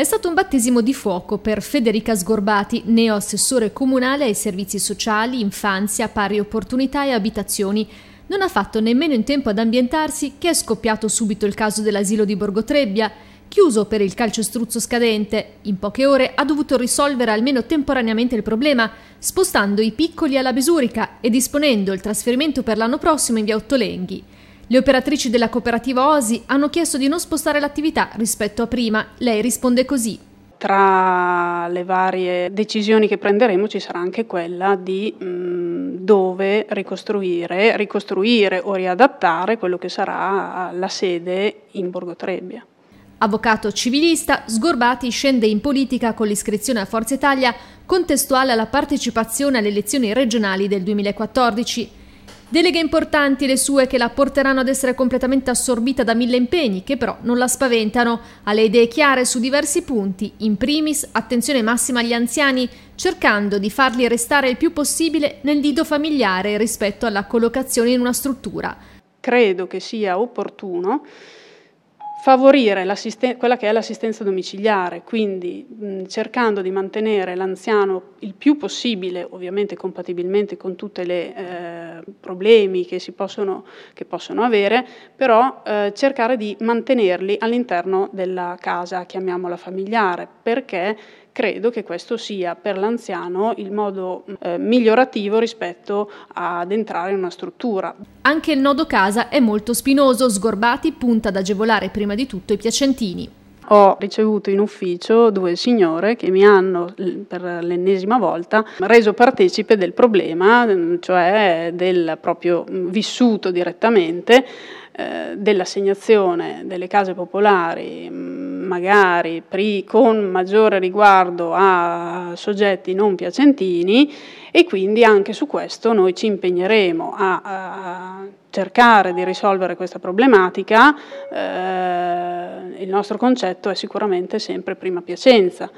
È stato un battesimo di fuoco per Federica Sgorbati, neoassessore comunale ai servizi sociali, infanzia, pari opportunità e abitazioni. Non ha fatto nemmeno in tempo ad ambientarsi che è scoppiato subito il caso dell'asilo di Borgotrebbia, chiuso per il calcestruzzo scadente. In poche ore ha dovuto risolvere almeno temporaneamente il problema, spostando i piccoli alla Besurica e disponendo il trasferimento per l'anno prossimo in via Ottolenghi. Le operatrici della cooperativa Osi hanno chiesto di non spostare l'attività rispetto a prima. Lei risponde così. Tra le varie decisioni che prenderemo ci sarà anche quella di mh, mm, dove ricostruire, ricostruire o riadattare quello che sarà la sede in Borgo Trebbia. Avvocato civilista, Sgorbati scende in politica con l'iscrizione a Forza Italia contestuale alla partecipazione alle elezioni regionali del 2014. Deleghe importanti le sue che la porteranno ad essere completamente assorbita da mille impegni che però non la spaventano. Ha le idee chiare su diversi punti, in primis attenzione massima agli anziani, cercando di farli restare il più possibile nel nido familiare rispetto alla collocazione in una struttura. Credo che sia opportuno favorire quella che è l'assistenza domiciliare, quindi mh, cercando di mantenere l'anziano il più possibile, ovviamente compatibilmente con tutte le... Eh, problemi che, si possono, che possono avere, però eh, cercare di mantenerli all'interno della casa, chiamiamola familiare, perché credo che questo sia per l'anziano il modo mm, eh, migliorativo rispetto ad entrare in una struttura. Anche il nodo casa è molto spinoso, Sgorbati punta ad agevolare prima di tutto i piacentini ho ricevuto in ufficio due signore che mi hanno per l'ennesima volta reso partecipe del problema, mm, cioè del proprio mm, vissuto direttamente eh, dell'assegnazione delle case popolari mm, magari pri, con maggiore riguardo a soggetti non piacentini e quindi anche su questo noi ci impegneremo a, a cercare di risolvere questa problematica. Eh, il nostro concetto è sicuramente sempre prima Piacenza,